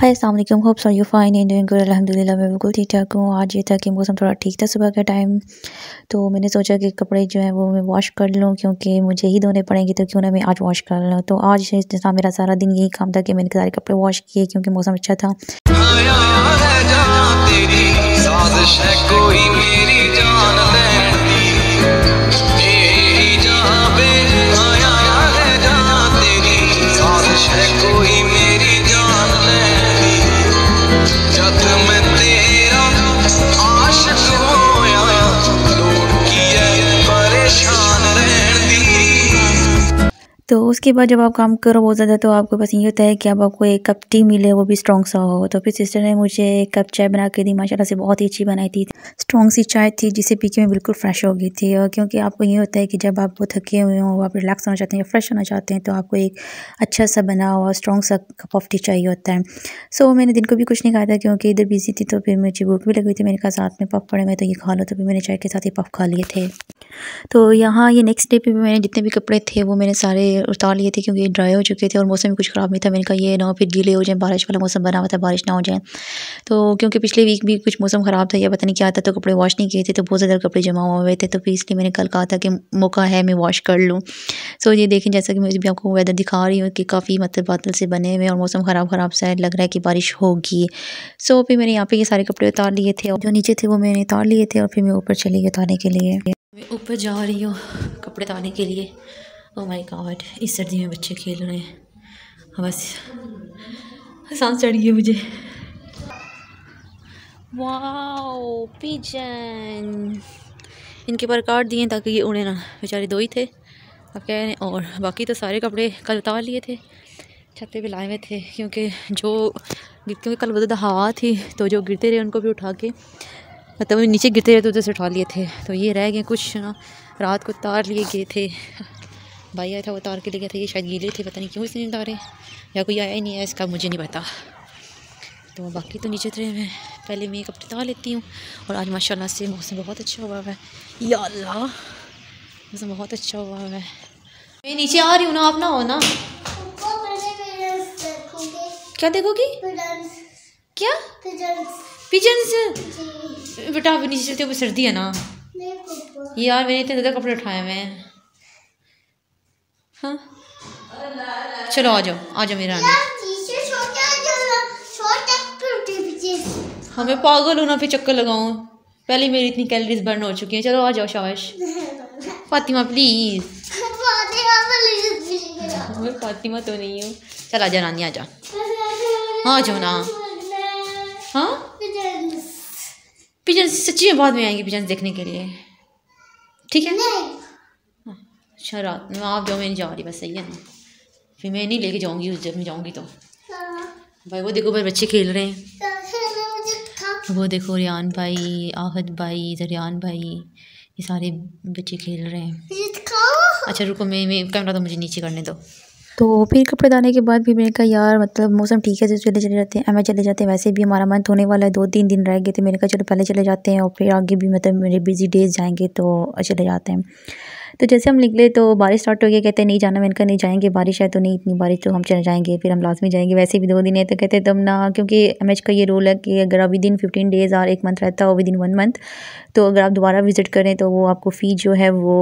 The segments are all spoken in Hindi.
हाय वालेकुम hopes are you fine and doing good अल्हम्दुलिल्लाह मैं बिल्कुल ठीक ठाक हूँ आज ये था कि मौसम थोड़ा ठीक था सुबह का टाइम तो मैंने सोचा कि कपड़े जो है वो मैं वॉश कर लूँ क्योंकि मुझे ही धोने पड़ेंगे तो क्यों ना मैं आज वॉश कर लूँ तो आज जैसा मेरा सारा दिन यही काम था कि मैंने सारे कपड़े वॉश किए क्योंकि मौसम अच्छा था तो उसके बाद जब आप काम करो बहुत ज़्यादा तो आपको बस ये होता है कि अब आपको एक कप टी मिले वो भी स्ट्रॉन्ग सा हो तो फिर सिस्टर ने मुझे एक कप चाय बना के दी माशाल्लाह से बहुत ही अच्छी बनाई थी स्ट्रॉन्ग सी चाय थी जिसे पी के मैं बिल्कुल फ्रेश हो गई थी और क्योंकि आपको ये होता है कि जब आप थके हुए हों आप रिलैक्स होना चाहते हैं या फ्रेश होना चाहते हैं तो आपको एक अच्छा सा बना हुआ स्ट्रॉन्ग सा कप ऑफ टी चाहिए होता है सो मैंने दिन को भी कुछ नहीं खाया था क्योंकि इधर बिजी थी तो फिर मुझे भूख भी लगी थी मेरे कहा साथ में पफ पड़े मैं तो ये खा लो तो फिर मैंने चाय के साथ ही पफ खा लिए थे तो यहाँ ये नेक्स्ट डे पर मैंने जितने भी कपड़े थे वो मैंने सारे लिए उतार लिए थे क्योंकि ड्राई हो चुके थे और मौसम भी कुछ ख़राब नहीं था मैंने कहा ये ना हो फिर गीले हो जाए बारिश वाला मौसम बना हुआ था बारिश ना हो जाए तो क्योंकि पिछले वीक भी कुछ मौसम ख़राब था या पता नहीं क्या था तो कपड़े वॉश नहीं किए थे तो बहुत ज़्यादा कपड़े जमा हुए थे तो फिर इसलिए मैंने कल कहा था कि मौका है मैं वॉश कर लूँ सो ये देखें जैसा कि मैं भी आपको वेदर दिखा रही हूँ कि काफ़ी मतलब बादल से बने हुए और मौसम ख़राब ख़राब सा लग रहा है कि बारिश होगी सो फिर मैंने यहाँ पर ये सारे कपड़े उतार लिए थे और जो नीचे थे वो मैंने उतार लिए थे और फिर मैं ऊपर चली गई उतारने के लिए मैं ऊपर जा रही हूँ कपड़े उतारने के लिए ओ माय गॉड इस सर्दी में बच्चे खेल रहे हैं बस आसान चढ़ गई मुझे वाओ पिजन इनके पर काट दिए ताकि ये उड़े ना बेचारे दो ही थे अब कह रहे और बाकी तो सारे कपड़े कल उतार लिए थे छत्ते पे लाए हुए थे क्योंकि जो क्योंकि कल बहुत हवा थी तो जो गिरते रहे उनको भी उठा के मतलब नीचे गिरते रहे तो उधर से उठा लिए थे तो ये रह गए कुछ ना रात को उतार लिए गए थे भाई आया था वो तार के ले गया था ये शायद गीले थे पता नहीं क्यों इसने उतारे या कोई आया ही नहीं है इसका मुझे नहीं पता तो बाकी तो नीचे उतरे मैं पहले मैं कपड़े उतार लेती हूँ और आज माशाल्लाह से मौसम बहुत अच्छा हुआ है या अल्लाह मौसम बहुत अच्छा हुआ है मैं नीचे आ रही हूँ ना आप ना हो ना क्या देखोगी क्या पिजन्स बेटा आप नीचे चलते हो सर्दी है ना यार मैंने इतने ज़्यादा कपड़े उठाए हुए हैं हाँ चलो आ जाओ आ जाओ मेरा हाँ मैं पागल हूँ ना फिर चक्कर लगाऊँ पहले मेरी इतनी कैलोरीज बर्न हो चुकी हैं चलो आ जाओ शाबाश फातिमा प्लीज़ फातिमा तो नहीं हूँ चल आ जा नानी आ जा हाँ जाओ ना हाँ पिजन सच्ची में बाद में आएंगे पिजन देखने के लिए ठीक है अच्छा रात में आप जाओ मैं नहीं जा रही बस सही है ना फिर मैं नहीं लेके जाऊँगी उस जब मैं जाऊँगी तो भाई वो देखो भाई बच्चे खेल रहे हैं वो देखो रियान भाई आहद भाई जरियान भाई ये सारे बच्चे खेल रहे हैं अच्छा रुको मैं मैं कैमरा तो मुझे नीचे करने दो तो फिर कपड़े डालने के बाद भी मैंने कहा यार मतलब मौसम ठीक है जैसे चले चले जाते हैं मैं चले जाते हैं वैसे भी हमारा मन होने वाला है दो तीन दिन रह गए थे मैंने कहा चलो पहले चले जाते हैं और फिर आगे भी मतलब मेरे बिजी डेज जाएंगे तो चले जाते हैं तो जैसे हम निकले तो बारिश स्टार्ट हो गया कहते नहीं जाना मैंने कहा नहीं जाएंगे बारिश है तो नहीं इतनी बारिश तो हम चले जाएंगे फिर हम लाजमी जाएंगे वैसे भी दो दिन है तो कहते तब ना क्योंकि एम का ये रोल है कि अगर आप विद इन फिफ्टीन डेज़ और एक मंथ रहता हो विद इन वन मंथ तो अगर आप दोबारा विज़िट करें तो वो आपको फ़ी जो है वो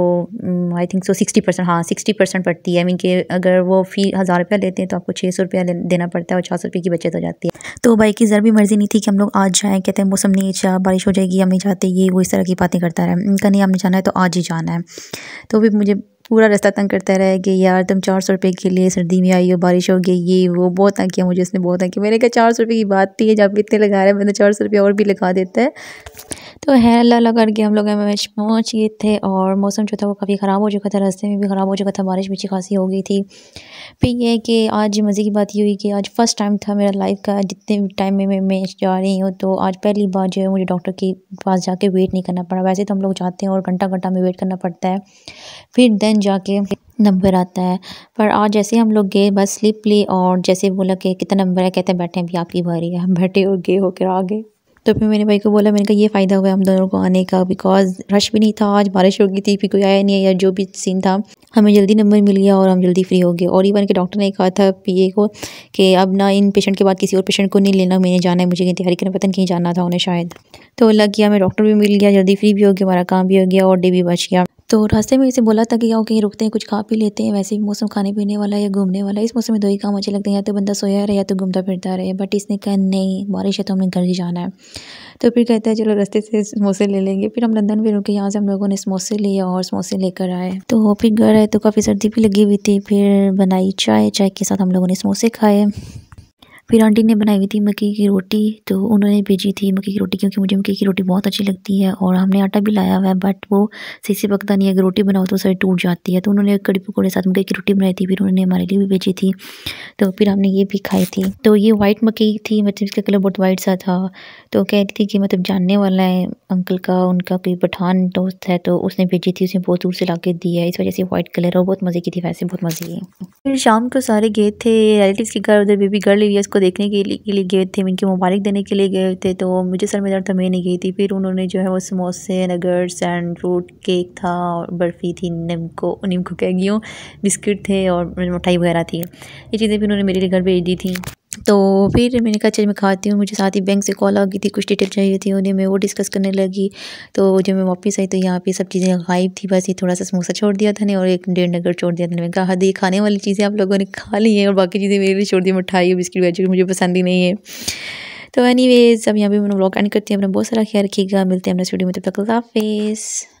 I think so sixty percent हाँ सिक्सटी परसेंट पड़ती है मीन के अगर वो फ़ी हज़ार रुपया लेते हैं तो आपको छः सौ रुपया देना पड़ता है और छः सौ रुपये की बचत हो जाती है तो भाई की ज़र भी मर्ज़ी नहीं थी कि हम लोग आज जाएँ कहते हैं मौसम नहीं अच्छा बारिश हो जाएगी हम नहीं जाते ये वो इस तरह की बातें करता रहा इनका नहीं हमने जाना है तो आज ही जाना है तो भी मुझे पूरा रास्ता तंग करता रहा कि यार तुम चार सौ रुपये के लिए सर्दी में आई हो बारिश हो गई ये वो बहुत तंग किया मुझे उसने बहुत तंग किया मैंने कहा चार सौ रुपये की बात थी जब इतने लगा रहे हैं बंदा चार सौ रुपये और भी लगा देता है तो है अल्लाह करके हम लोग एम पहुँच गए थे और मौसम जो था वो काफ़ी ख़राब हो चुका था रास्ते में भी ख़राब हो चुका था बारिश भी खासी हो गई थी फिर यह कि आज मज़े की बात ये हुई कि आज फ़र्स्ट टाइम था मेरा लाइफ का जितने भी टाइम में मैं जा रही हूँ तो आज पहली बार जो है मुझे डॉक्टर के पास जाके वेट नहीं करना पड़ा वैसे तो हम लोग जाते हैं और घंटा घंटा में वेट करना पड़ता है फिर देन जाके नंबर आता है पर आज जैसे हम लोग गए बस स्लिप ली और जैसे बोला कि कितना नंबर है कहते बैठे हैं भी अभी आपकी बारी है हम बैठे और गए होकर आ गए तो फिर मैंने भाई को बोला मैंने कहा ये फ़ायदा हुआ हम दोनों को आने का बिकॉज़ रश भी नहीं था आज बारिश हो गई थी फिर कोई आया नहीं या जो भी सीन था हमें जल्दी नंबर मिल गया और हम जल्दी फ्री हो गए और इवन के डॉक्टर ने कहा था पीए को कि अब ना इन पेशेंट के बाद किसी और पेशेंट को नहीं लेना मैंने जाना है मुझे कहीं तैयारी करना पता नहीं जाना था उन्हें शायद तो अल्लाह किया हमें डॉक्टर भी मिल गया जल्दी फ्री भी हो गया हमारा काम भी हो गया और डे भी बच गया तो रास्ते में इसे बोला था कि आओ कहीं रुकते हैं कुछ खा पी लेते हैं वैसे भी मौसम खाने पीने वाला या घूमने वाला इस मौसम में दो ही काम अच्छे लगते हैं या तो बंदा सोया रहे या तो घूमता फिरता रहे बट इसने कहा नहीं बारिश है तो हमने घर ही जाना है तो फिर कहता है चलो रास्ते से समोसे ले लेंगे फिर हम लंदन में रुके यहाँ से हम लोगों ने समोसे लिए और समोसे लेकर आए तो फिर घर आए तो काफ़ी सर्दी भी लगी हुई थी फिर बनाई चाय चाय के साथ हम लोगों ने समोसे खाए फिर आंटी ने बनाई हुई थी मक्की की रोटी तो उन्होंने भेजी थी मक्की की रोटी क्योंकि मुझे मक्की की रोटी बहुत अच्छी लगती है और हमने आटा भी लाया हुआ है बट वो सही से पकता नहीं है अगर रोटी बनाओ तो सारी टूट जाती है तो उन्होंने कड़ी पकौड़े साथ मक्की की रोटी बनाई थी फिर उन्होंने हमारे लिए भी भेजी थी तो फिर हमने ये भी खाई थी तो ये वाइट मक्की थी मतलब इसका कलर बहुत वाइट सा था तो कह रही थी कि मतलब जानने वाला है अंकल का उनका कोई पठान दोस्त है तो उसने भेजी थी उसने बहुत दूर से ला के दी है इस वजह से वाइट कलर और बहुत मज़े की थी वैसे बहुत मज़े की फिर शाम को सारे गए थे रिलेटिव के घर उधर बेबी गर्ल लिया उसको देखने के लिए लिए गए थे उनके मुबारक देने के लिए गए थे तो मुझे सर में दर्द था मैं नहीं गई थी फिर उन्होंने जो है वो समोसे नगर्स एंड फ्रूट केक था और बर्फ़ी थी नीमको नीमको कह गई बिस्किट थे और मिठाई वगैरह थी ये चीज़ें भी उन्होंने मेरे लिए घर भेज दी थी तो फिर मैंने कहा चल मैं खाती हूँ मुझे साथ ही बैंक से कॉल आ गई थी कुछ डिटेल चाहिए थी उन्हें मैं वो डिस्कस करने लगी तो जब मैं वापस आई तो यहाँ पे सब चीज़ें गायब थी बस ये थोड़ा सा समोसा छोड़ दिया था ने और एक डेढ़ नगर छोड़ दिया था मैंने कहा ये हाँ, खाने वाली चीज़ें आप लोगों ने खा ली हैं और बाकी चीज़ें मेरे लिए छोड़ दी मिठाई बिस्किट वगैरह मुझे पसंद ही नहीं है तो एनी वेज अब यहाँ पर मैंने ब्लॉक एंड करती हूँ अपना बहुत सारा ख्याल रखिएगा मिलते हैं अपने स्टूडियो में तब तक हाफिज़